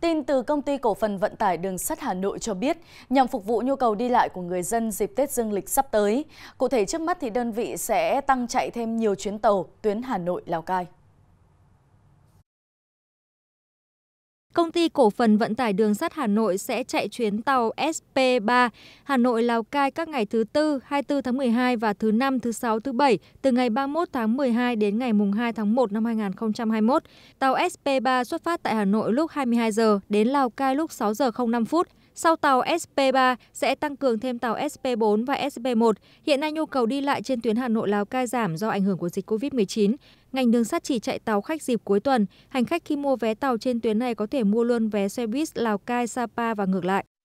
Tin từ công ty cổ phần vận tải đường sắt Hà Nội cho biết, nhằm phục vụ nhu cầu đi lại của người dân dịp Tết Dương lịch sắp tới, cụ thể trước mắt thì đơn vị sẽ tăng chạy thêm nhiều chuyến tàu tuyến Hà Nội Lào Cai. công ty cổ phần vận tải đường sắt Hà Nội sẽ chạy chuyến tàu SP3 Hà Nội Lào Cai các ngày thứ tư, 24 tháng 12 và thứ năm, thứ sáu, thứ bảy từ ngày 31 tháng 12 đến ngày mùng 2 tháng 1 năm 2021. Tàu SP3 xuất phát tại Hà Nội lúc 22 giờ đến Lào Cai lúc 6 giờ 05 phút. Sau tàu SP3 sẽ tăng cường thêm tàu SP4 và SP1. Hiện nay nhu cầu đi lại trên tuyến Hà Nội Lào Cai giảm do ảnh hưởng của dịch COVID-19. Ngành đường sắt chỉ chạy tàu khách dịp cuối tuần, hành khách khi mua vé tàu trên tuyến này có thể mua luôn vé xe buýt Lào Cai, Sapa và ngược lại.